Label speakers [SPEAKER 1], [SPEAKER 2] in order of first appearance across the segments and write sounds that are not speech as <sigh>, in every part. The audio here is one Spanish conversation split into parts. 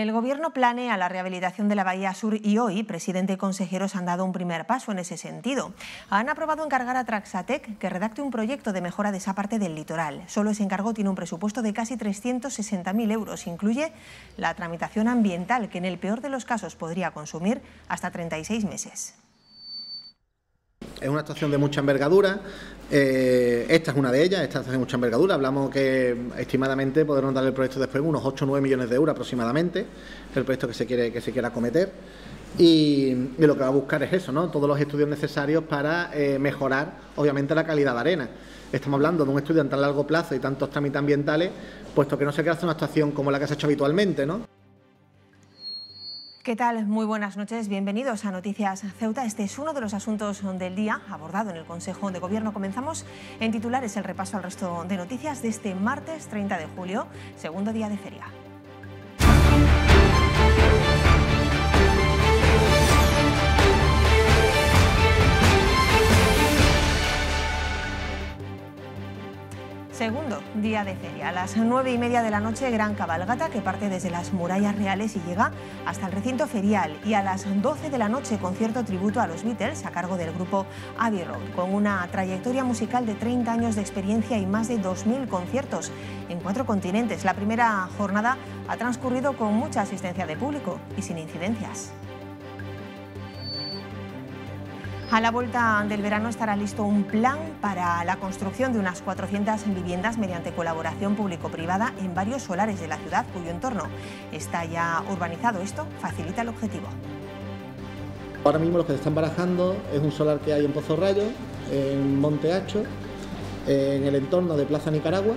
[SPEAKER 1] El Gobierno planea la rehabilitación de la Bahía Sur y hoy presidente y consejeros han dado un primer paso en ese sentido. Han aprobado encargar a Traxatec que redacte un proyecto de mejora de esa parte del litoral. Solo ese encargo tiene un presupuesto de casi 360.000 euros. Incluye la tramitación ambiental, que en el peor de los casos podría consumir hasta 36 meses
[SPEAKER 2] es una actuación de mucha envergadura. Eh, esta es una de ellas, esta es de mucha envergadura. Hablamos que estimadamente podremos dar el proyecto después unos 8 o 9 millones de euros aproximadamente, el proyecto que se quiere, que se quiera acometer. Y, lo que va a buscar es eso, ¿no? Todos los estudios necesarios para eh, mejorar, obviamente, la calidad de arena. Estamos hablando de un estudio en tan largo plazo y tantos trámites ambientales, puesto que no se crea una actuación como la que se ha hecho habitualmente, ¿no?
[SPEAKER 1] ¿Qué tal? Muy buenas noches. Bienvenidos a Noticias Ceuta. Este es uno de los asuntos del día abordado en el Consejo de Gobierno. Comenzamos en titulares el repaso al resto de noticias de este martes 30 de julio, segundo día de feria. de feria. A las nueve y media de la noche, gran cabalgata que parte desde las murallas reales y llega hasta el recinto ferial. Y a las 12 de la noche, concierto tributo a los Beatles a cargo del grupo Abbey con una trayectoria musical de 30 años de experiencia y más de 2.000 conciertos en cuatro continentes. La primera jornada ha transcurrido con mucha asistencia de público y sin incidencias. A la vuelta del verano estará listo un plan para la construcción de unas 400 viviendas mediante colaboración público-privada en varios solares de la ciudad cuyo entorno está ya urbanizado. Esto facilita el objetivo.
[SPEAKER 2] Ahora mismo lo que se están barajando es un solar que hay en Pozo Rayo, en Monteacho, en el entorno de Plaza Nicaragua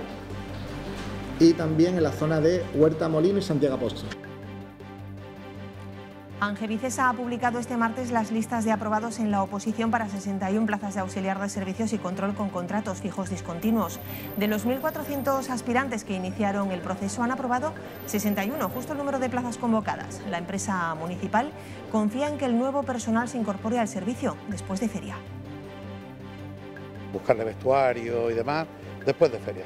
[SPEAKER 2] y también en la zona de Huerta Molino y Santiago Apóstol.
[SPEAKER 1] Vicesa ha publicado este martes las listas de aprobados en la oposición para 61 plazas de auxiliar de servicios y control con contratos fijos discontinuos. De los 1.400 aspirantes que iniciaron el proceso han aprobado 61, justo el número de plazas convocadas. La empresa municipal confía en que el nuevo personal se incorpore al servicio después de feria.
[SPEAKER 3] Buscarle vestuario y demás después de feria.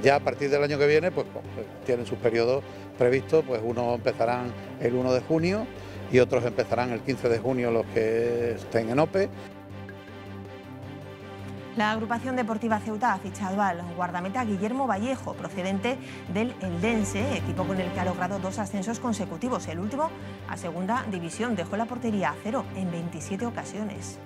[SPEAKER 3] Ya a partir del año que viene, pues, pues tienen sus periodos previstos, pues uno empezarán el 1 de junio y otros empezarán el 15 de junio los que estén en OPE.
[SPEAKER 1] La agrupación deportiva Ceuta ha fichado al guardameta Guillermo Vallejo, procedente del Eldense, equipo con el que ha logrado dos ascensos consecutivos. El último a segunda división dejó la portería a cero en 27 ocasiones.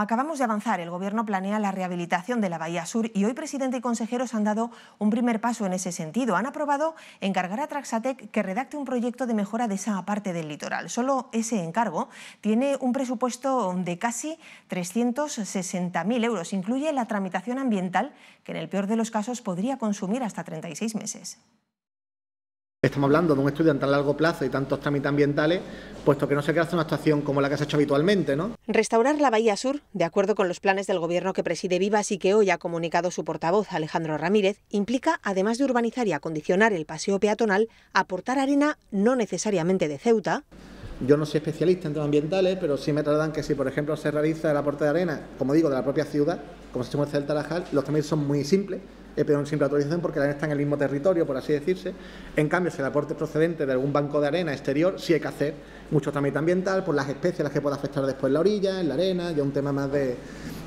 [SPEAKER 1] acabamos de avanzar, el Gobierno planea la rehabilitación de la Bahía Sur y hoy presidente y consejeros han dado un primer paso en ese sentido. Han aprobado encargar a Traxatec que redacte un proyecto de mejora de esa parte del litoral. Solo ese encargo tiene un presupuesto de casi 360.000 euros. Incluye la tramitación ambiental, que en el peor de los casos podría consumir hasta 36 meses.
[SPEAKER 2] Estamos hablando de un estudio a tan largo plazo y tantos trámites ambientales, puesto que no se crea una actuación como la que se ha hecho habitualmente. ¿no?
[SPEAKER 1] Restaurar la Bahía Sur, de acuerdo con los planes del gobierno que preside Vivas y que hoy ha comunicado su portavoz Alejandro Ramírez, implica, además de urbanizar y acondicionar el paseo peatonal, aportar arena no necesariamente de Ceuta.
[SPEAKER 2] Yo no soy especialista en temas ambientales, pero sí me tratan que si, por ejemplo, se realiza el aporte de arena, como digo, de la propia ciudad, como se hace en el Tarajal, los trámites son muy simples, eh, en simple autorización porque la arena está en el mismo territorio, por así decirse. En cambio, si el aporte procedente de algún banco de arena exterior, sí hay que hacer mucho trámite ambiental por las especies las que
[SPEAKER 1] pueda afectar después la orilla, en la arena, ya un tema más de...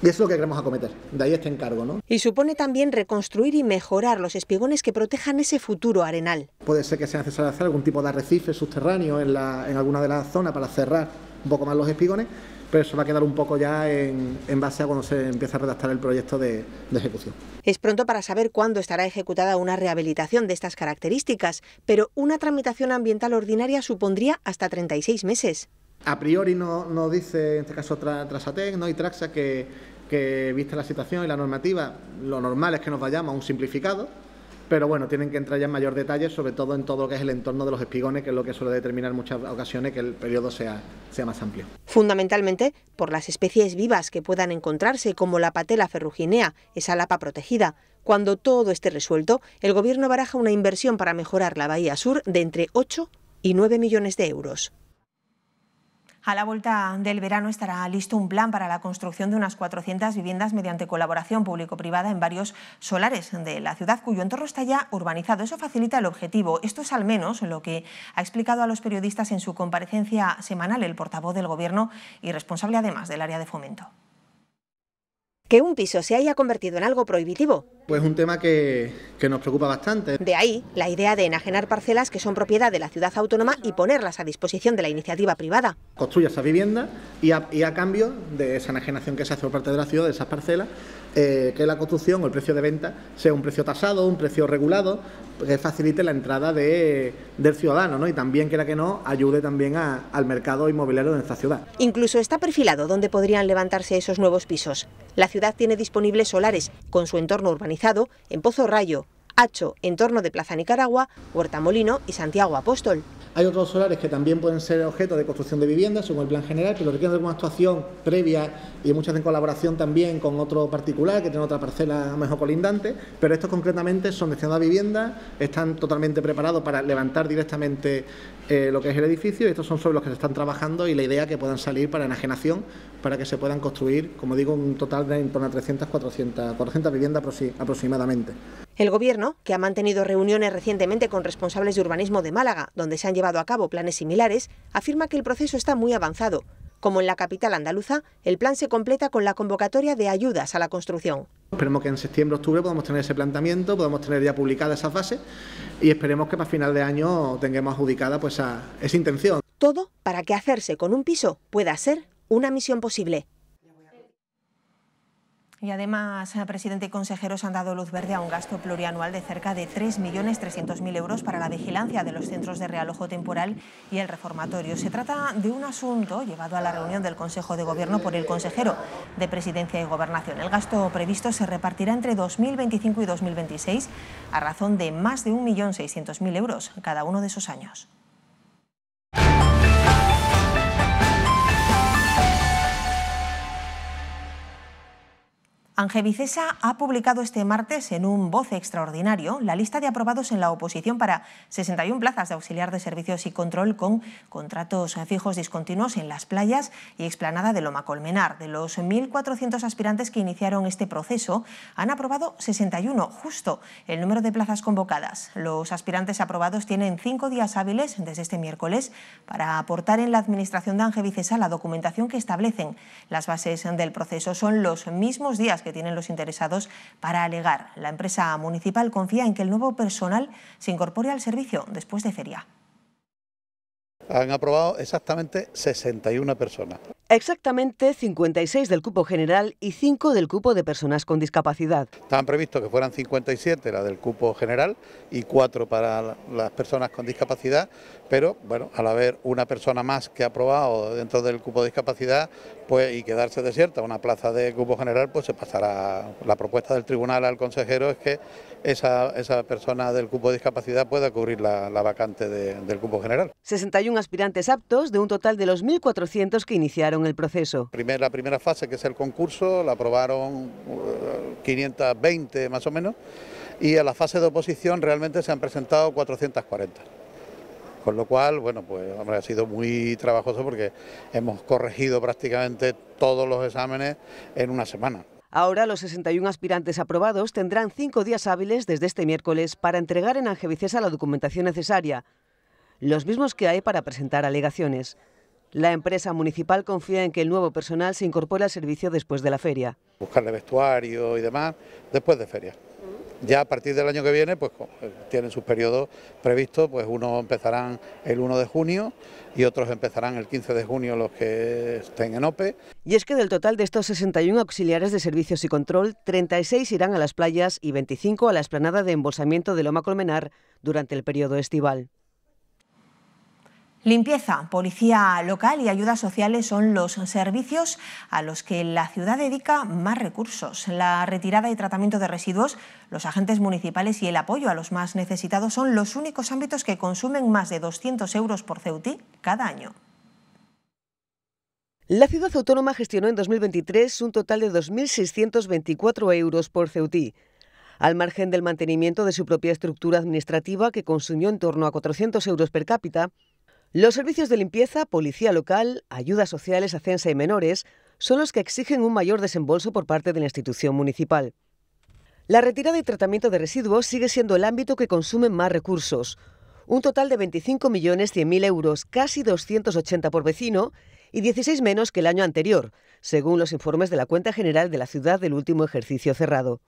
[SPEAKER 1] Y eso es lo que queremos acometer, de ahí este encargo. ¿no? Y supone también reconstruir y mejorar los espigones que protejan ese futuro arenal. Puede ser
[SPEAKER 2] que sea necesario hacer algún tipo de arrecife subterráneo en, en alguna de las zonas para cerrar un poco más los espigones, pero eso va a quedar un poco ya en, base a cuando se empieza a redactar el proyecto de, ejecución.
[SPEAKER 1] Es pronto para saber cuándo estará ejecutada una rehabilitación de estas características, pero una tramitación ambiental ordinaria supondría hasta 36 meses.
[SPEAKER 2] A priori nos no dice, en este caso, Trasatec ¿no? hay Traxa, que, que vista la situación y la normativa, lo normal es que nos vayamos a un simplificado, pero bueno, tienen que entrar ya en mayor detalle, sobre todo en todo lo que es el entorno de los espigones, que es lo que suele determinar en muchas ocasiones que el periodo sea, sea más amplio.
[SPEAKER 1] Fundamentalmente por las especies vivas que puedan encontrarse, como la patela ferruginea, esa lapa protegida. Cuando todo esté resuelto, el Gobierno baraja una inversión para mejorar la Bahía Sur de entre 8 y 9 millones de euros. A la vuelta del verano estará listo un plan para la construcción de unas 400 viviendas mediante colaboración público-privada en varios solares de la ciudad, cuyo entorno está ya urbanizado. Eso facilita el objetivo. Esto es al menos lo que ha explicado a los periodistas en su comparecencia semanal el portavoz del Gobierno y responsable además del área de fomento. Que un piso se haya convertido en algo prohibitivo pues un tema que, nos preocupa bastante. De ahí la idea de enajenar parcelas que son propiedad de la ciudad autónoma y ponerlas a disposición de la iniciativa privada. ...construya esa vivienda
[SPEAKER 2] y a, cambio de esa enajenación que se hace por parte de la ciudad, de esas parcelas, eh, que la construcción o el precio de venta sea un precio tasado, un precio regulado, que facilite la entrada del ciudadano y también, que la que no, ayude también al mercado inmobiliario de nuestra ciudad.
[SPEAKER 1] Incluso está perfilado dónde podrían levantarse esos nuevos pisos. La ciudad tiene disponibles solares con su entorno urbanizado en Pozo Rayo, Hacho, en torno de Plaza Nicaragua, Huerta Molino y Santiago Apóstol. Hay otros solares que también pueden ser objeto de construcción de viviendas, según el plan general, que pero
[SPEAKER 2] requieren alguna actuación previa y muchas en colaboración también con otro particular que tiene otra parcela mejor colindante, pero estos concretamente son destinados a viviendas, están totalmente preparados para levantar directamente eh, lo que es el edificio estos son sobre los que se están trabajando y la idea que puedan salir para enajenación, para que se puedan construir, como digo, un total de por 300, 400, 400 viviendas aproximadamente.
[SPEAKER 1] El Gobierno, que ha mantenido reuniones recientemente con responsables de urbanismo de Málaga, donde se han llevado a cabo planes similares, afirma que el proceso está muy avanzado. Como en la capital andaluza, el plan se completa con la convocatoria de ayudas a la construcción.
[SPEAKER 2] Esperemos que en septiembre, octubre podamos tener ese planteamiento, podamos tener ya publicada esa fase y esperemos que para final de
[SPEAKER 1] año tengamos adjudicada pues esa intención. Todo para que hacerse con un piso pueda ser una misión posible. Y además, eh, presidente y consejeros han dado luz verde a un gasto plurianual de cerca de 3.300.000 euros para la vigilancia de los centros de realojo temporal y el reformatorio. Se trata de un asunto llevado a la reunión del Consejo de Gobierno por el consejero de Presidencia y Gobernación. El gasto previsto se repartirá entre 2025 y 2026 a razón de más de 1.600.000 euros cada uno de esos años. Angevicesa ha publicado este martes en un voz extraordinario la lista de aprobados en la oposición para 61 plazas de auxiliar de servicios y control con contratos fijos discontinuos en las playas y explanada de Loma Colmenar. De los 1.400 aspirantes que iniciaron este proceso, han aprobado 61, justo el número de plazas convocadas. Los aspirantes aprobados tienen cinco días hábiles desde este miércoles para aportar en la Administración de Angevicesa la documentación que establecen. Las bases del proceso son los mismos días que tienen los interesados para alegar. La empresa municipal confía en que el nuevo personal se incorpore al servicio después de feria
[SPEAKER 3] han aprobado exactamente 61 personas.
[SPEAKER 4] Exactamente 56 del cupo general y 5 del cupo de personas con discapacidad.
[SPEAKER 3] Estaban previsto que fueran 57 la del cupo general y 4 para las personas con discapacidad, pero bueno, al haber una persona más que ha aprobado dentro del cupo de discapacidad pues, y quedarse desierta una plaza de cupo general, pues se pasará. La propuesta del tribunal al consejero es que esa, esa persona del cupo de discapacidad pueda cubrir la, vacante del cupo general.
[SPEAKER 4] 61 aspirantes aptos de un total de los 1.400 que iniciaron el proceso.
[SPEAKER 3] la primera fase, que es el concurso, la aprobaron 520 eh, más o menos, y a la fase de oposición realmente se han presentado 440. Con lo cual, bueno, pues ha sido muy trabajoso porque hemos corregido prácticamente todos los exámenes en una semana.
[SPEAKER 4] Ahora los 61 aspirantes aprobados tendrán cinco días hábiles desde este miércoles para entregar en Angevicesa la documentación necesaria los mismos que hay para presentar alegaciones. La empresa municipal confía en que el nuevo personal se incorpore al servicio después de la feria.
[SPEAKER 3] Buscarle vestuario y demás después de feria. Ya a partir del año que viene, pues eh, tienen sus periodos previstos, pues unos empezarán el 1 de junio y otros empezarán el 15 de junio los que
[SPEAKER 4] estén en OPE. Y es que del total de estos 61 auxiliares de servicios y control, 36 irán a las playas y 25 a la esplanada de embolsamiento de Loma Colmenar durante el periodo estival.
[SPEAKER 1] Limpieza, policía local y ayudas sociales son los servicios a los que la ciudad dedica más recursos. La retirada y tratamiento de residuos, los agentes municipales y el apoyo a los más necesitados son los únicos ámbitos que consumen más de 200 euros por Ceutí cada año.
[SPEAKER 4] La ciudad autónoma gestionó en 2023 un total de 2.624 euros por Ceutí, al margen del mantenimiento de su propia estructura administrativa que consumió en torno a 400 euros per cápita. Los servicios de limpieza, policía local, ayudas sociales a y menores son los que exigen un mayor desembolso por parte de la institución municipal. La retirada y tratamiento de residuos sigue siendo el ámbito que consume más recursos. Un total de 25.100.000 euros, casi 280 por vecino, y 16 menos que el año anterior, según los informes de la cuenta general de la ciudad del último ejercicio cerrado.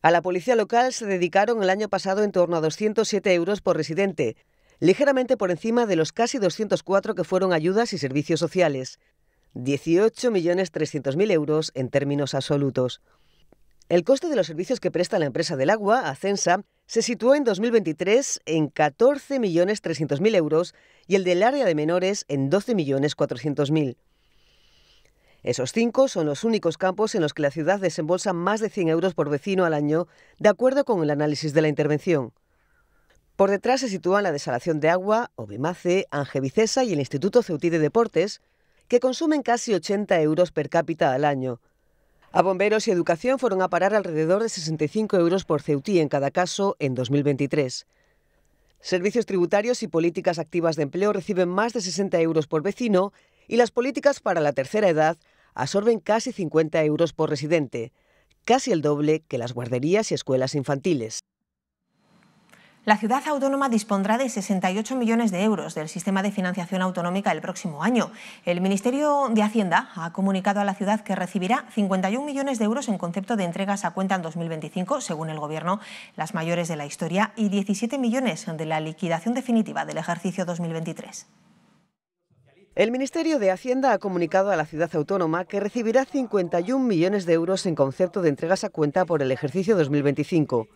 [SPEAKER 4] A la policía local se dedicaron el año pasado en torno a 207 euros por residente, ligeramente por encima de los casi 204 que fueron ayudas y servicios sociales, 18.300.000 euros en términos absolutos. El coste de los servicios que presta la empresa del agua, Acensa, se situó en 2023 en 14.300.000 euros y el del área de menores en 12.400.000. Esos cinco son los únicos campos en los que la ciudad desembolsa más de 100 euros por vecino al año, de acuerdo con el análisis de la intervención. Por detrás se sitúan la Desalación de Agua, Obimace, Angevicesa y el Instituto Ceutí de Deportes, que consumen casi 80 euros per cápita al año. A bomberos y educación fueron a parar alrededor de 65 euros por Ceutí en cada caso en 2023. Servicios tributarios y políticas activas de empleo reciben más de 60 euros por vecino y las políticas para la tercera edad absorben casi 50 euros por residente, casi el doble que las guarderías y escuelas infantiles.
[SPEAKER 1] La ciudad autónoma dispondrá de 68 millones de euros del sistema de financiación autonómica el próximo año. El Ministerio de Hacienda ha comunicado a la ciudad que recibirá 51 millones de euros en concepto de entregas a cuenta en 2025, según el Gobierno, las mayores de la historia, y 17 millones de la liquidación definitiva del ejercicio 2023.
[SPEAKER 4] El Ministerio de Hacienda ha comunicado a la ciudad autónoma que recibirá 51 millones de euros en concepto de entregas a cuenta por el ejercicio 2025.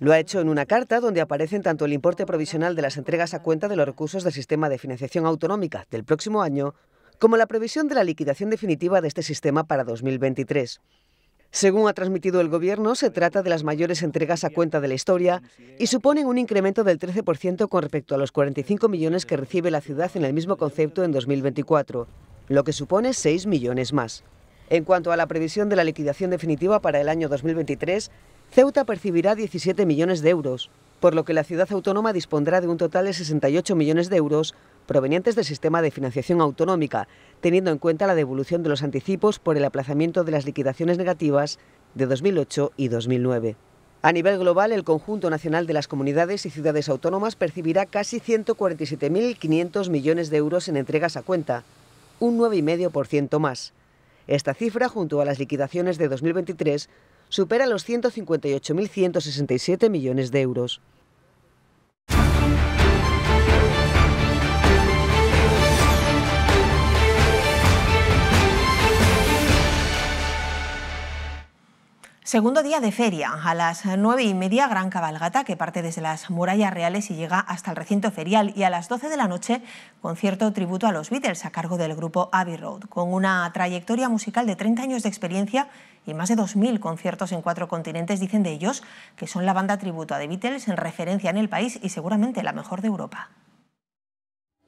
[SPEAKER 4] Lo ha hecho en una carta donde aparecen tanto el importe provisional de las entregas a cuenta de los recursos del sistema de financiación autonómica del próximo año, como la previsión de la liquidación definitiva de este sistema para 2023. Según ha transmitido el Gobierno, se trata de las mayores entregas a cuenta de la historia y suponen un incremento del 13% con respecto a los 45 millones que recibe la ciudad en el mismo concepto en 2024, lo que supone 6 millones más. En cuanto a la previsión de la liquidación definitiva para el año 2023, Ceuta percibirá 17 millones de euros, por lo que la ciudad autónoma dispondrá de un total de 68 millones de euros provenientes del sistema de financiación autonómica, teniendo en cuenta la devolución de los anticipos por el aplazamiento de las liquidaciones negativas de 2008 y 2009. A nivel global, el conjunto nacional de las comunidades y ciudades autónomas percibirá casi 147.500 millones de euros en entregas a cuenta, un 9,5% más. Esta cifra, junto a las liquidaciones de 2023, supera los 158.167 millones de euros.
[SPEAKER 1] Segundo día de feria. A las nueve y media, gran cabalgata que parte desde las murallas reales y llega hasta el recinto ferial. Y a las 12 de la noche, concierto tributo a los Beatles a cargo del grupo Abbey Road, con una trayectoria musical de 30 años de experiencia y más de 2.000 conciertos en cuatro continentes dicen de ellos que son la banda tributo a Beatles en referencia en el país y seguramente la mejor de Europa.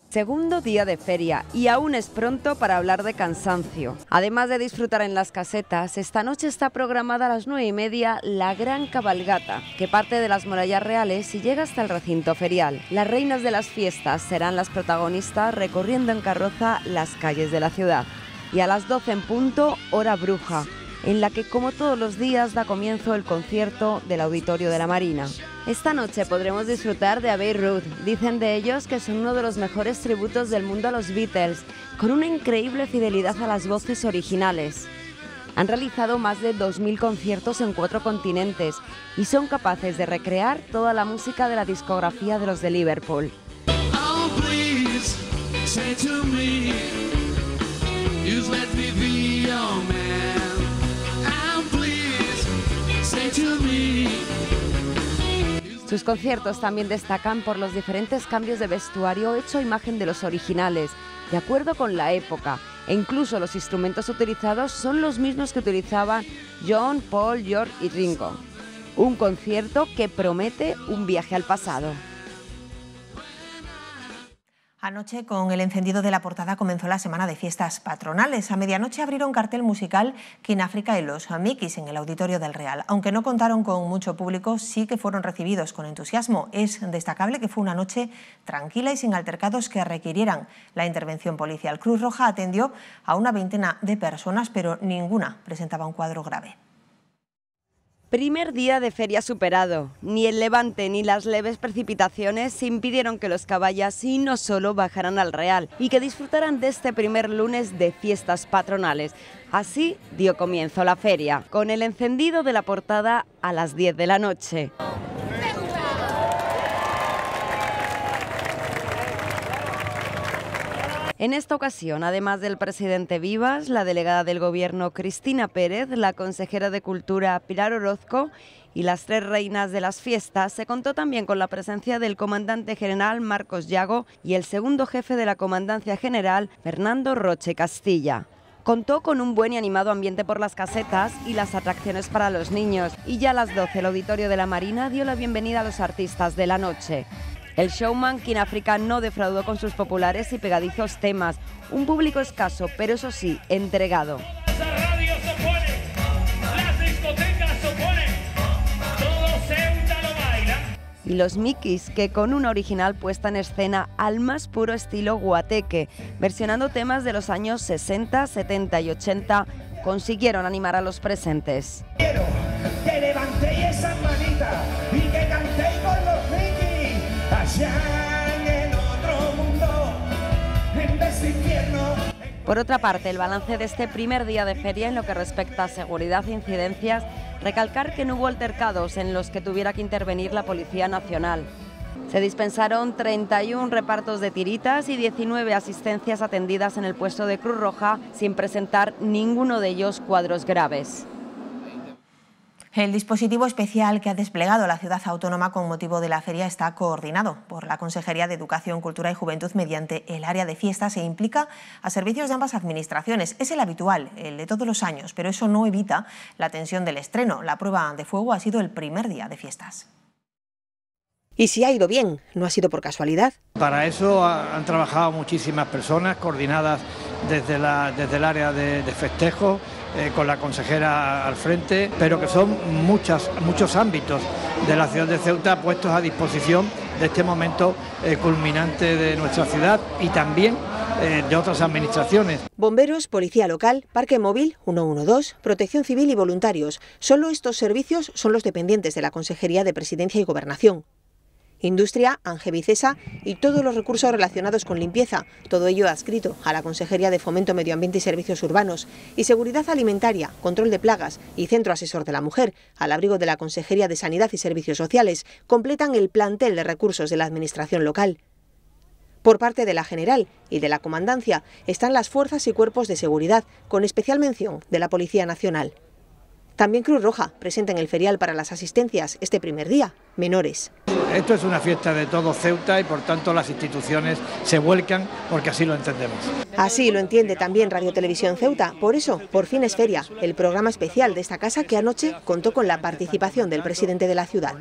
[SPEAKER 5] Segundo día de feria y aún es pronto para hablar de cansancio. Además de disfrutar en las casetas, esta noche está programada a las nueve y media la gran cabalgata, que parte de las murallas reales y llega hasta el recinto ferial. Las reinas de las fiestas serán las protagonistas recorriendo en carroza las calles de la ciudad. Y a las 12 en punto, hora bruja, en la que como todos los días da comienzo el concierto del Auditorio de la Marina. Esta noche podremos disfrutar de Abbey Road. Dicen de ellos que son uno de los mejores tributos del mundo a los Beatles, con una increíble fidelidad a las voces originales. Han realizado más de 2.000 conciertos en cuatro continentes y son capaces de recrear toda la música de la discografía de los de Liverpool. Sus conciertos también destacan por los diferentes cambios de vestuario hecho a imagen de los originales, de acuerdo con la época, e incluso los instrumentos utilizados son los mismos que utilizaban John, Paul, George y Ringo. Un concierto que promete un viaje al pasado.
[SPEAKER 1] Anoche, con el encendido de la portada, comenzó la semana de fiestas patronales. A medianoche abrieron cartel musical África y los Amikis en el auditorio del Real. Aunque no contaron con mucho público, sí que fueron recibidos con entusiasmo. Es destacable que fue una noche tranquila y sin altercados que requirieran la intervención policial. Cruz Roja atendió a una veintena de personas, pero ninguna presentaba un cuadro grave.
[SPEAKER 5] Primer día de feria superado. Ni el levante ni las leves precipitaciones impidieron que los caballas y no solo bajaran al Real y que disfrutaran de este primer lunes de fiestas patronales. Así dio comienzo la feria, con el encendido de la portada a las 10 de la noche. En esta ocasión, además del presidente Vivas, la delegada del Gobierno Cristina Pérez, la consejera de Cultura Pilar Orozco y las tres reinas de las fiestas, se contó también con la presencia del comandante general Marcos Llago y el segundo jefe de la Comandancia General, Fernando Roche Castilla. Contó con un buen y animado ambiente por las casetas y las atracciones para los niños y ya a las 12 el auditorio de la Marina dio la bienvenida a los artistas de la noche. El showman King África no defraudó con sus populares y pegadizos temas. Un público escaso, pero eso sí, entregado. y los Mikis, que con una original puesta en escena al más puro estilo guateque, versionando temas de los años 60, 70 y 80, consiguieron animar a los presentes. Por otra parte, el balance de este primer día de feria en lo que respecta a seguridad e incidencias, recalcar que no hubo altercados en los que tuviera que intervenir la Policía Nacional. Se dispensaron 31 repartos de tiritas y 19 asistencias atendidas en el puesto de Cruz Roja sin presentar ninguno de ellos cuadros graves.
[SPEAKER 1] El dispositivo especial que ha desplegado la ciudad autónoma con motivo de la feria está coordinado por la Consejería de Educación, Cultura y Juventud mediante el área de fiestas e implica a servicios de ambas administraciones. Es el habitual, el de todos los años, pero eso no evita la tensión del estreno. La prueba de fuego ha sido el primer día de fiestas. Y si ha ido bien, no ha sido por casualidad.
[SPEAKER 6] Para eso han trabajado muchísimas personas coordinadas desde, el área de, festejo, eh, con la consejera al frente, pero que son muchos ámbitos de la ciudad de Ceuta puestos a disposición de este momento eh, culminante de nuestra ciudad y también eh, de otras administraciones. Bomberos, policía
[SPEAKER 1] local, parque móvil, 112, protección civil y voluntarios. Solo estos servicios son los dependientes de la Consejería de Presidencia y Gobernación industria, Angevicesa y todos los recursos relacionados con limpieza, todo ello adscrito a la Consejería de Fomento, Medio Ambiente y Servicios Urbanos, y Seguridad Alimentaria, Control de Plagas y Centro Asesor de la Mujer, al abrigo de la Consejería de Sanidad y Servicios Sociales, completan el plantel de recursos de la Administración local. Por parte de la General y de la Comandancia están las fuerzas y cuerpos de seguridad, con especial mención de la Policía Nacional. También Cruz Roja presenta en el ferial para las asistencias este primer día, menores.
[SPEAKER 6] Esto es una fiesta de todo Ceuta y por tanto las instituciones se vuelcan porque así lo entendemos.
[SPEAKER 1] Así lo entiende también Radio Televisión Ceuta. Por eso, por fin es Feria, el programa especial de esta casa que anoche contó con la participación del presidente de la ciudad.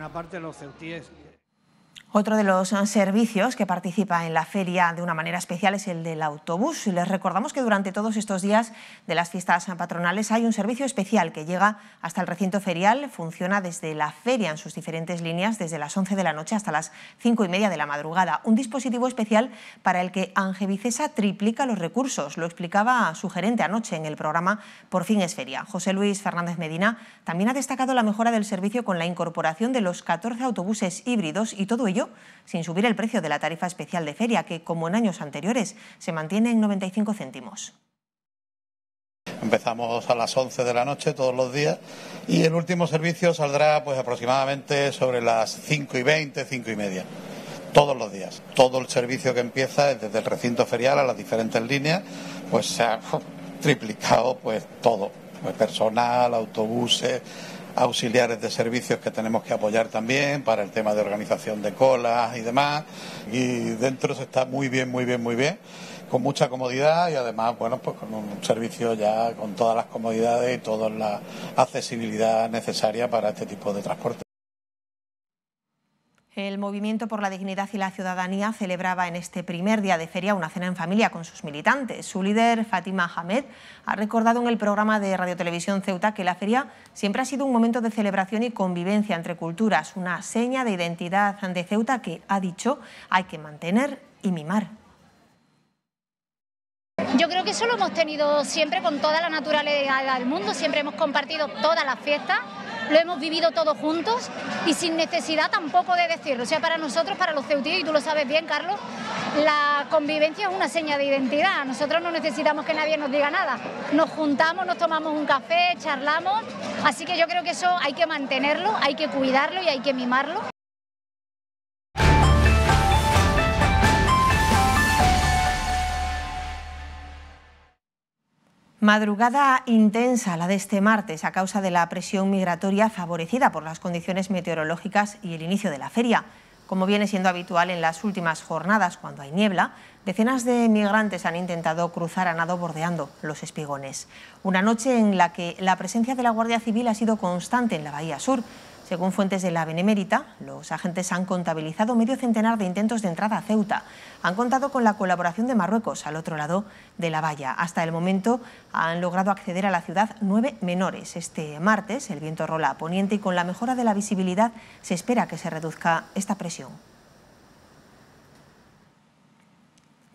[SPEAKER 1] Otro de los eh, servicios que participa en la feria de una manera especial es el del autobús. Les recordamos que durante todos estos días de las fiestas patronales hay un servicio especial que llega hasta el recinto ferial. Funciona desde la feria en sus diferentes líneas, desde las 11 de la noche hasta las 5 y media de la madrugada. Un dispositivo especial para el que Angevicesa triplica los recursos. Lo explicaba su gerente anoche en el programa Por fin es feria. José Luis Fernández Medina también ha destacado la mejora del servicio con la incorporación de los 14 autobuses híbridos y todo ello sin subir el precio de la tarifa especial de feria, que, como en años anteriores, se mantiene en 95 céntimos.
[SPEAKER 3] Empezamos a las 11 de la noche todos los días y el último servicio saldrá pues aproximadamente sobre las 5 y 20, 5 y media. Todos los días. Todo el servicio que empieza desde el recinto ferial a las diferentes líneas, pues se ha <laughs> triplicado pues todo. Pues, personal, autobuses, auxiliares de servicios que tenemos que apoyar también para el tema de organización de colas y demás. Y dentro se está muy bien, muy bien, muy bien, con mucha comodidad y además, bueno, pues con un servicio ya con todas las comodidades y toda la accesibilidad necesaria para este tipo de transporte.
[SPEAKER 1] El Movimiento por la Dignidad y la Ciudadanía celebraba en este primer día de feria una cena en familia con sus militantes. Su líder, Fatima Hamed, ha recordado en el programa de Televisión Ceuta que la feria siempre ha sido un momento de celebración y convivencia entre culturas, una seña de identidad de Ceuta que, ha dicho, hay que mantener y mimar. Yo creo que eso lo hemos tenido siempre
[SPEAKER 5] con toda la naturaleza del mundo, siempre hemos compartido todas las fiestas lo hemos vivido todos juntos y sin necesidad tampoco de decirlo. O sea, para nosotros, para los ceutíes, y tú lo sabes bien, Carlos, la convivencia es una seña de identidad. Nosotros no necesitamos que nadie nos diga nada. Nos juntamos, nos tomamos un café, charlamos. Así que yo creo que eso hay que mantenerlo, hay que cuidarlo y hay que mimarlo.
[SPEAKER 1] Madrugada intensa la de este martes a causa de la presión migratoria favorecida por las condiciones meteorológicas y el inicio de la feria. Como viene siendo habitual en las últimas jornadas cuando hay niebla, decenas de migrantes han intentado cruzar a nado bordeando los espigones. Una noche en la que la presencia de la Guardia Civil ha sido constante en la Bahía Sur, según fuentes de la Benemérita, los agentes han contabilizado medio centenar de intentos de entrada a Ceuta. Han contado con la colaboración de Marruecos, al otro lado de la valla. Hasta el momento han logrado acceder a la ciudad nueve menores. Este martes el viento rola a poniente y con la mejora de la visibilidad se espera que se reduzca esta presión.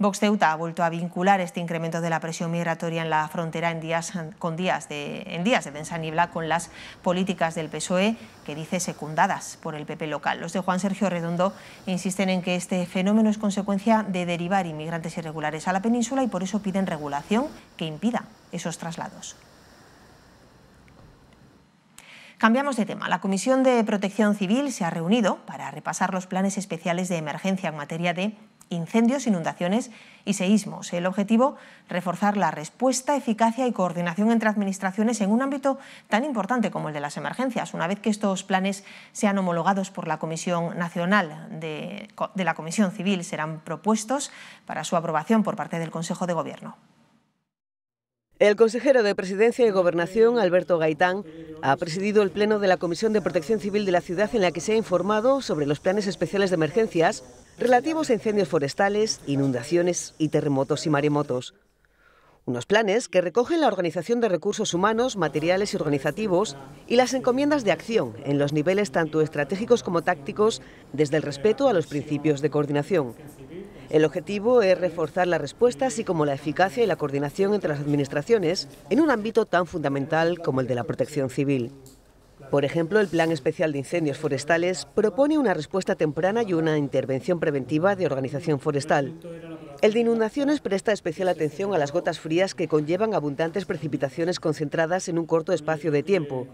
[SPEAKER 1] Vox Ceuta ha vuelto a vincular este incremento de la presión migratoria en la frontera en días, de, en días de densa con las políticas del PSOE, que dice secundadas por el PP local. Los de Juan Sergio Redondo insisten en que este fenómeno es consecuencia de derivar inmigrantes irregulares a la península y por eso piden regulación que impida esos traslados. Cambiamos de tema. La Comisión de Protección Civil se ha reunido para repasar los planes especiales de emergencia en materia de incendios, inundaciones y seísmos. El objetivo, reforzar la respuesta, eficacia y coordinación entre administraciones en un ámbito tan importante como el de las emergencias, una vez que estos planes sean homologados por la Comisión Nacional de, de la Comisión Civil, serán propuestos para su aprobación por parte del Consejo de Gobierno. El
[SPEAKER 4] consejero de Presidencia y Gobernación, Alberto Gaitán, ha presidido el Pleno de la Comisión de Protección Civil de la ciudad en la que se ha informado sobre los planes especiales de emergencias, relativos a incendios forestales, inundaciones y terremotos y maremotos. Unos planes que recogen la organización de recursos humanos, materiales y organizativos y las encomiendas de acción en los niveles tanto estratégicos como tácticos desde el respeto a los principios de coordinación. El objetivo es reforzar la respuesta así como la eficacia y la coordinación entre las administraciones en un ámbito tan fundamental como el de la protección civil. Por ejemplo, el Plan Especial de Incendios Forestales propone una respuesta temprana y una intervención preventiva de organización forestal. El de inundaciones presta especial atención a las gotas frías que conllevan abundantes precipitaciones concentradas en un corto espacio de tiempo,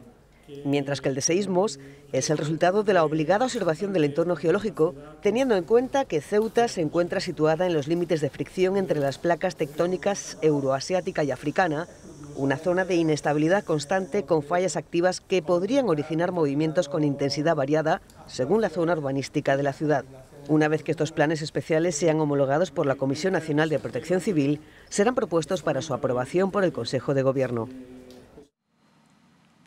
[SPEAKER 4] mientras que el de seísmos es el resultado de la obligada observación del entorno geológico, teniendo en cuenta que Ceuta se encuentra situada en los límites de fricción entre las placas tectónicas euroasiática y africana, una zona de inestabilidad constante con fallas activas que podrían originar movimientos con intensidad variada según la zona urbanística de la ciudad. Una vez que estos planes especiales sean homologados por la Comisión Nacional de Protección Civil, serán propuestos para su aprobación por el Consejo de Gobierno.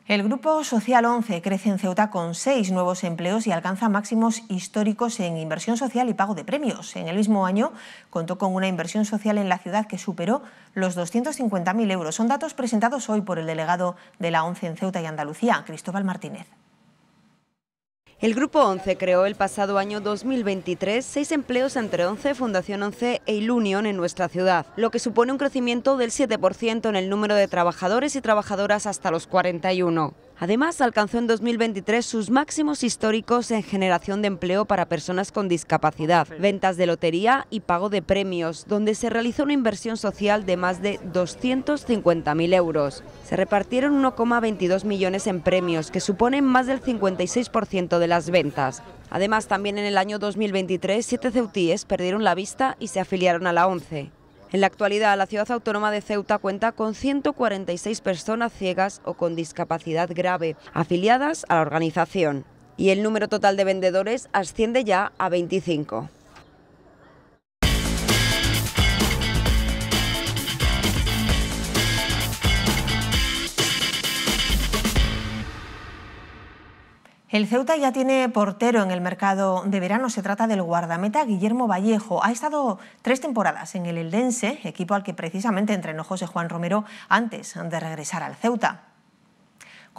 [SPEAKER 1] El Grupo Social 11 crece en Ceuta con seis nuevos empleos y alcanza máximos históricos en inversión social y pago de premios. En el mismo año contó con una inversión social en la ciudad que superó los 250.000 euros. Son datos presentados hoy por el delegado de la ONCE en Ceuta y Andalucía, Cristóbal Martínez.
[SPEAKER 5] El Grupo 11 creó el pasado año 2023 seis empleos entre 11, Fundación 11 e Ilunion en nuestra ciudad, lo que supone un crecimiento del 7% en el número de trabajadores y trabajadoras hasta los 41. Además, alcanzó en 2023 sus máximos históricos en generación de empleo para personas con discapacidad, ventas de lotería y pago de premios, donde se realizó una inversión social de más de 250.000 euros. Se repartieron 1,22 millones en premios, que suponen más del 56% de las ventas. Además, también en el año 2023, siete ceutíes perdieron la vista y se afiliaron a la ONCE. En la actualidad, la ciudad autónoma de Ceuta cuenta con 146 personas ciegas o con discapacidad grave afiliadas a la organización y el número total de vendedores asciende ya a 25.
[SPEAKER 1] El Ceuta ya tiene portero en el mercado de verano. Se trata del guardameta Guillermo Vallejo. Ha estado tres temporadas en el Eldense, equipo al que precisamente entrenó José Juan Romero antes de regresar al Ceuta.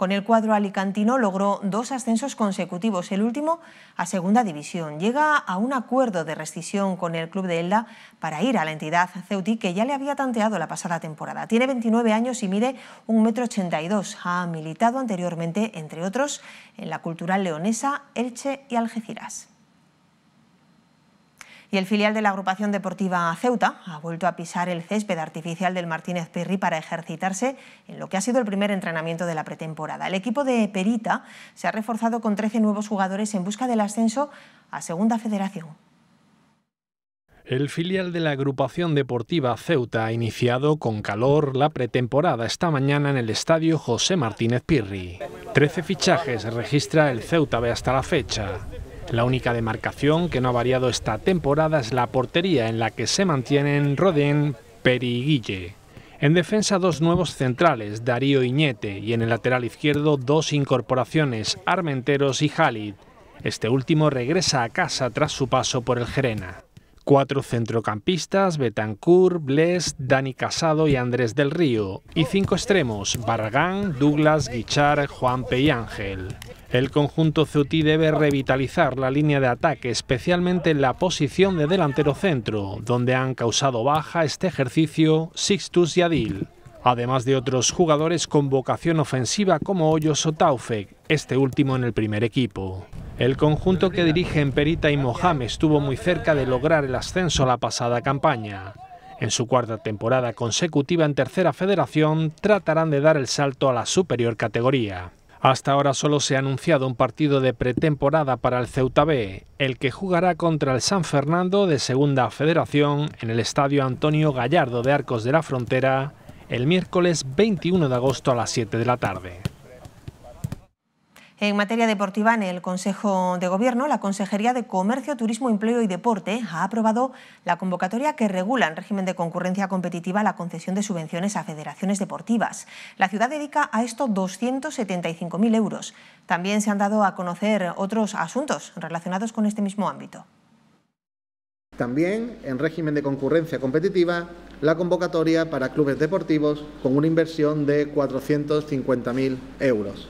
[SPEAKER 1] Con el cuadro alicantino logró dos ascensos consecutivos, el último a Segunda División. Llega a un acuerdo de rescisión con el club de Elda para ir a la entidad Ceuti que ya le había tanteado la pasada temporada. Tiene 29 años y mide 1,82 m. Ha militado anteriormente, entre otros, en la Cultural Leonesa, Elche y Algeciras. Y el filial de la agrupación deportiva Ceuta ha vuelto a pisar el césped artificial del Martínez Pirri para ejercitarse en lo que ha sido el primer entrenamiento de la pretemporada. El equipo de Perita se ha reforzado con 13 nuevos jugadores en busca del ascenso a Segunda Federación.
[SPEAKER 6] El filial de la agrupación deportiva Ceuta ha iniciado con calor la pretemporada esta mañana en el estadio José Martínez Pirri. 13 fichajes registra el Ceuta B hasta la fecha. La única demarcación que no ha variado esta temporada es la portería en la que se mantienen Rodén, Periguille. En defensa dos nuevos centrales, Darío Iñete, y en el lateral izquierdo dos incorporaciones, Armenteros y Jalid. Este último regresa a casa tras su paso por el Gerena cuatro centrocampistas, Betancourt, Bles, Dani Casado y Andrés del Río, y cinco extremos, Barragán, Douglas, Guichar, Juanpe y Ángel. El conjunto Ceutí debe revitalizar la línea de ataque, especialmente en la posición de delantero centro, donde han causado baja este ejercicio Sixtus y Adil además de otros jugadores con vocación ofensiva como Hoyos o Taufek, este último en el primer equipo. El conjunto que dirigen Perita y Mohamed estuvo muy cerca de lograr el ascenso la pasada campaña. En su cuarta temporada consecutiva en Tercera Federación tratarán de dar el salto a la superior categoría. Hasta ahora solo se ha anunciado un partido de pretemporada para el Ceuta B, el que jugará contra el San Fernando de Segunda Federación en el Estadio Antonio Gallardo de Arcos de la Frontera el miércoles 21 de agosto a las 7 de la tarde.
[SPEAKER 1] En materia deportiva, en el Consejo de Gobierno, la Consejería de Comercio, Turismo, Empleo y Deporte ha aprobado la convocatoria que regula en régimen de concurrencia competitiva la concesión de subvenciones a federaciones deportivas. La ciudad dedica a esto 275.000 euros. También se han dado a conocer otros asuntos relacionados con este mismo ámbito.
[SPEAKER 2] También, en régimen de concurrencia competitiva, la convocatoria para clubes deportivos con una inversión de 450.000 euros.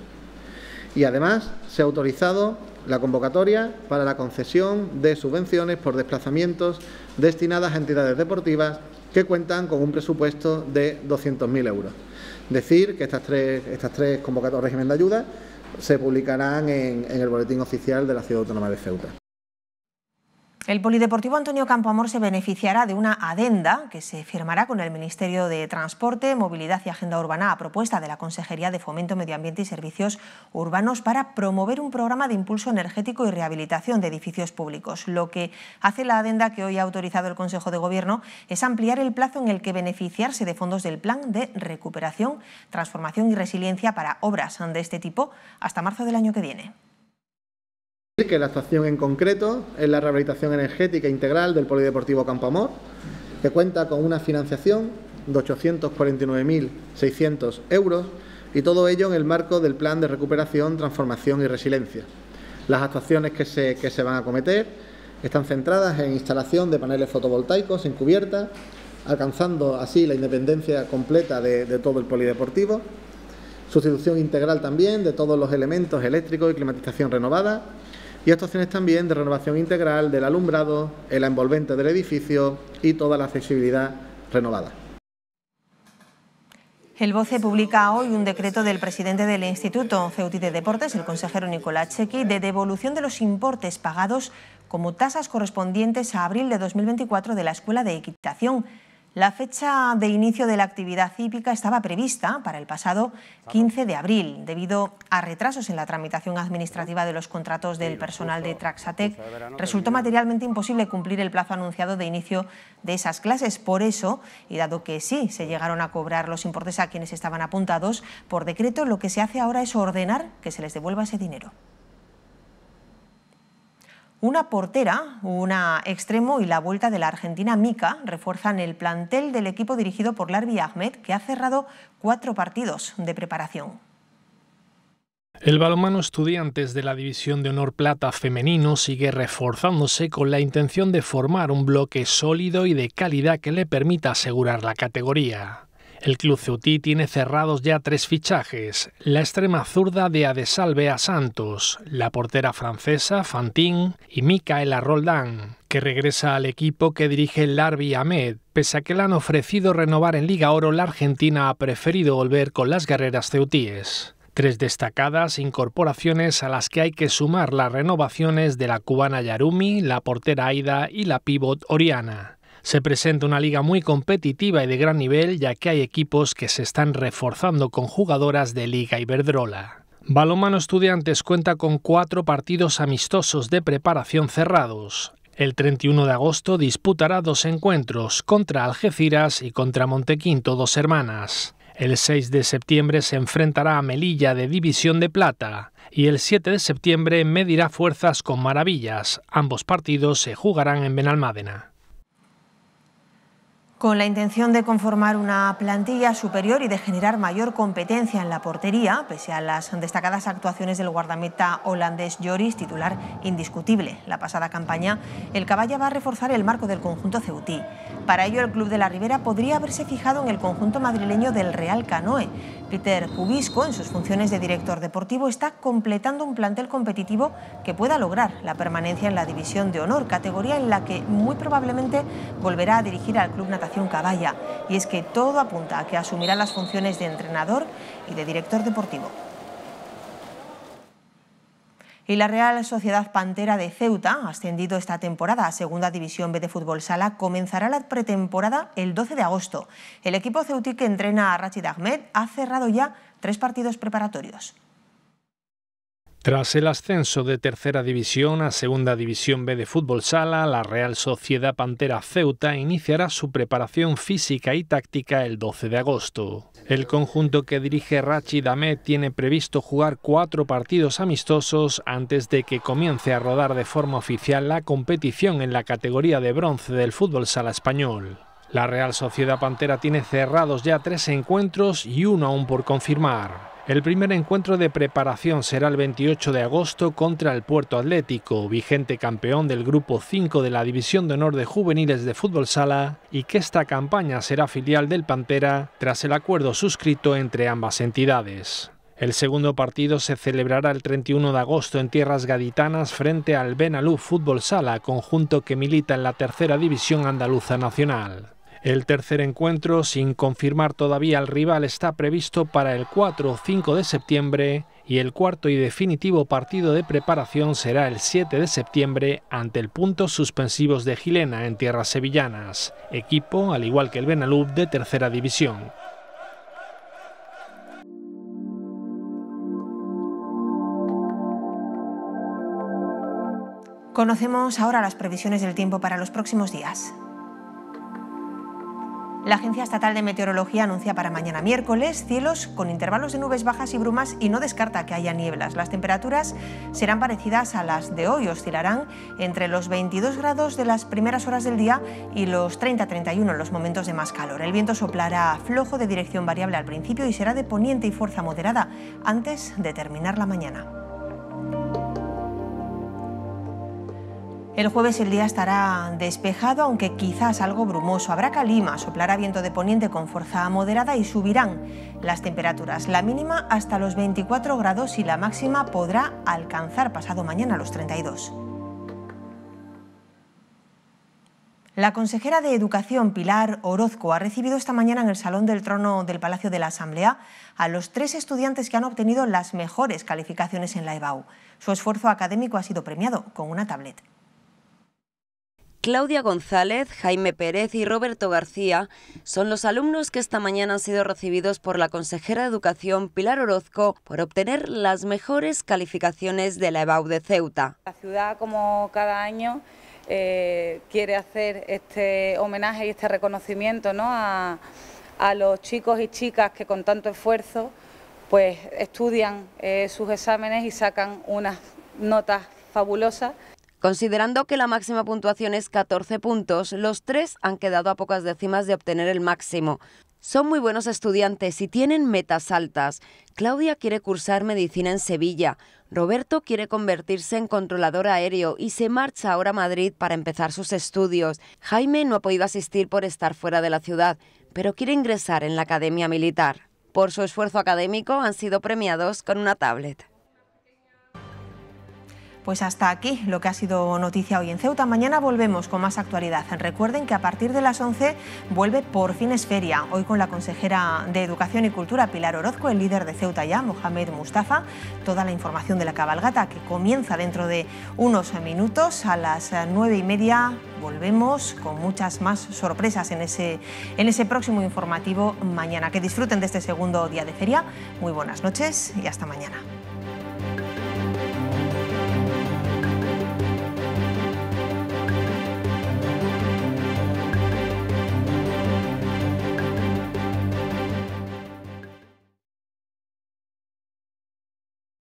[SPEAKER 2] Y además se ha autorizado la convocatoria para la concesión de subvenciones por desplazamientos destinadas a entidades deportivas que cuentan con un presupuesto de 200.000 euros. Decir que estas tres, estas tres convocatorias régimen de ayuda se publicarán en, en el boletín oficial de la Ciudad Autónoma de Ceuta.
[SPEAKER 1] El Polideportivo Antonio Campoamor se beneficiará de una adenda que se firmará con el Ministerio de Transporte, Movilidad y Agenda Urbana a propuesta de la Consejería de Fomento, Medio Ambiente y Servicios Urbanos para promover un programa de impulso energético y rehabilitación de edificios públicos. Lo que hace la adenda que hoy ha autorizado el Consejo de Gobierno es ampliar el plazo en el que beneficiarse de fondos del Plan de Recuperación, Transformación y Resiliencia para obras de este tipo hasta marzo del año que viene
[SPEAKER 2] que la actuación en concreto es la rehabilitación energética integral del Polideportivo Amor que cuenta con una financiación de 849.600 euros y todo ello en el marco del Plan de Recuperación, Transformación y Resiliencia. Las actuaciones que se, que se van a cometer están centradas en instalación de paneles fotovoltaicos en cubierta, alcanzando así la independencia completa de, de todo el polideportivo, sustitución integral también de todos los elementos eléctricos y climatización renovada, y actuaciones también de renovación integral del alumbrado, el envolvente del edificio y toda la accesibilidad renovada.
[SPEAKER 1] El BOCE publica hoy un decreto del presidente del Instituto Ceutí de Deportes, el consejero Nicolás Chequi, de devolución de los importes pagados como tasas correspondientes a abril de 2024 de la Escuela de Equitación. La fecha de inicio de la actividad hípica estaba prevista para el pasado 15 de abril, debido a retrasos en la tramitación administrativa de los contratos del personal de Traxatec. Resultó materialmente imposible cumplir el plazo anunciado de inicio de esas clases. Por eso, y dado que sí se llegaron a cobrar los importes a quienes estaban apuntados, por decreto lo que se hace ahora es ordenar que se les devuelva ese dinero. Una portera, una extremo y la vuelta de la Argentina Mica refuerzan el plantel del equipo dirigido por Larbi Ahmed, que ha cerrado cuatro partidos de preparación.
[SPEAKER 6] El balonmano estudiantes de la División de Honor Plata femenino sigue reforzándose con la intención de formar un bloque sólido y de calidad que le permita asegurar la categoría. El club ceutí tiene cerrados ya tres fichajes: la extrema zurda de Adesalve a Santos, la portera francesa Fantin y Micaela Roldán, que regresa al equipo que dirige Larbi Ahmed. Pese a que le han ofrecido renovar en Liga Oro, la Argentina ha preferido volver con las guerreras ceutíes. Tres destacadas incorporaciones a las que hay que sumar las renovaciones de la cubana Yarumi, la portera Aida y la pivot Oriana. Se presenta una liga muy competitiva y de gran nivel, ya que hay equipos que se están reforzando con jugadoras de Liga Iberdrola. Balomano Estudiantes cuenta con cuatro partidos amistosos de preparación cerrados. El 31 de agosto disputará dos encuentros, contra Algeciras y contra Montequinto Dos Hermanas. El 6 de septiembre se enfrentará a Melilla de División de Plata y el 7 de septiembre medirá fuerzas con Maravillas. Ambos partidos se jugarán en Benalmádena.
[SPEAKER 1] Con la intención de conformar una plantilla superior y de generar mayor competencia en la portería, pese a las destacadas actuaciones del guardameta holandés Joris, titular indiscutible la pasada campaña, el Caballa va a reforzar el marco del conjunto ceutí. Para ello, el club de la Ribera podría haberse fijado en el conjunto madrileño del Real Canoe, Peter Cubisco, en sus funciones de director deportivo, está completando un plantel competitivo que pueda lograr la permanencia en la División de Honor, categoría en la que muy probablemente volverá a dirigir al Club Natación Caballa. Y es que todo apunta a que asumirá las funciones de entrenador y de director deportivo y la Real Sociedad Pantera de Ceuta, ascendido esta temporada a Segunda División B de Fútbol Sala, comenzará la pretemporada el 12 de agosto. El equipo ceutí que entrena a Rachid Ahmed ha cerrado ya tres partidos preparatorios.
[SPEAKER 6] Tras el ascenso de Tercera División a Segunda División B de Fútbol Sala, la Real Sociedad Pantera Ceuta iniciará su preparación física y táctica el 12 de agosto. El conjunto que dirige Rachid Amet tiene previsto jugar cuatro partidos amistosos antes de que comience a rodar de forma oficial la competición en la categoría de bronce del Fútbol Sala español. La Real Sociedad Pantera tiene cerrados ya tres encuentros y uno aún por confirmar. El primer encuentro de preparación será el 28 de agosto contra el Puerto Atlético, vigente campeón del Grupo 5 de la División de Honor de Juveniles de Fútbol Sala, y que esta campaña será filial del Pantera tras el acuerdo suscrito entre ambas entidades. El segundo partido se celebrará el 31 de agosto en tierras gaditanas frente al Benalú Fútbol Sala, conjunto que milita en la tercera división andaluza nacional. El tercer encuentro, sin confirmar todavía al rival, está previsto para el 4 o 5 de septiembre y el cuarto y definitivo partido de preparación será el 7 de septiembre ante el punto Suspensivos de Gilena en tierras sevillanas, equipo, al igual que el Benalup, de tercera división.
[SPEAKER 1] Conocemos ahora las previsiones del tiempo para los próximos días. La Agencia Estatal de Meteorología anuncia para mañana miércoles cielos con intervalos de nubes bajas y brumas y no descarta que haya nieblas. Las temperaturas serán parecidas a las de hoy, oscilarán entre los 22 grados de las primeras horas del día y los 30-31 en los momentos de más calor. El viento soplará flojo de dirección variable al principio y será de poniente y fuerza moderada antes de terminar la mañana. El jueves el día estará despejado, aunque quizás algo brumoso. Habrá calima, soplará viento de poniente con fuerza moderada y subirán las temperaturas. La mínima hasta los 24 grados y la máxima podrá alcanzar pasado mañana los 32. La consejera de Educación, Pilar Orozco, ha recibido esta mañana en el Salón del Trono del Palacio de la Asamblea a los tres estudiantes que han obtenido las mejores calificaciones en la EBAU. Su esfuerzo académico ha sido premiado con una tableta.
[SPEAKER 5] Claudia González, Jaime Pérez y Roberto García son los alumnos que esta mañana han sido recibidos por la consejera de Educación Pilar Orozco por obtener las mejores calificaciones de la EBAU de Ceuta.
[SPEAKER 1] La ciudad, como cada año, eh, quiere hacer este homenaje y este reconocimiento a, los chicos y chicas que con tanto esfuerzo pues, estudian eh, sus exámenes y sacan unas notas
[SPEAKER 5] fabulosas Considerando que la máxima puntuación es 14 puntos, los tres han quedado a pocas décimas de obtener el máximo. Son muy buenos estudiantes y tienen metas altas. Claudia quiere cursar medicina en Sevilla. Roberto quiere convertirse en controlador aéreo y se marcha ahora a Madrid para empezar sus estudios. Jaime no ha podido asistir por estar fuera de la ciudad, pero quiere ingresar en la Academia Militar. Por su esfuerzo académico han sido premiados con una tablet.
[SPEAKER 1] Pues hasta aquí lo que ha sido noticia hoy en Ceuta. Mañana volvemos con más actualidad. Recuerden que a partir de las 11 vuelve por fin feria. Hoy con la consejera de Educación y Cultura Pilar Orozco, el líder de Ceuta ya, Mohamed Mustafa. Toda la información de la cabalgata que comienza dentro de unos minutos a las 9 y media. Volvemos con muchas más sorpresas en ese, en ese próximo informativo mañana. Que disfruten de este segundo día de feria. Muy buenas noches y hasta mañana.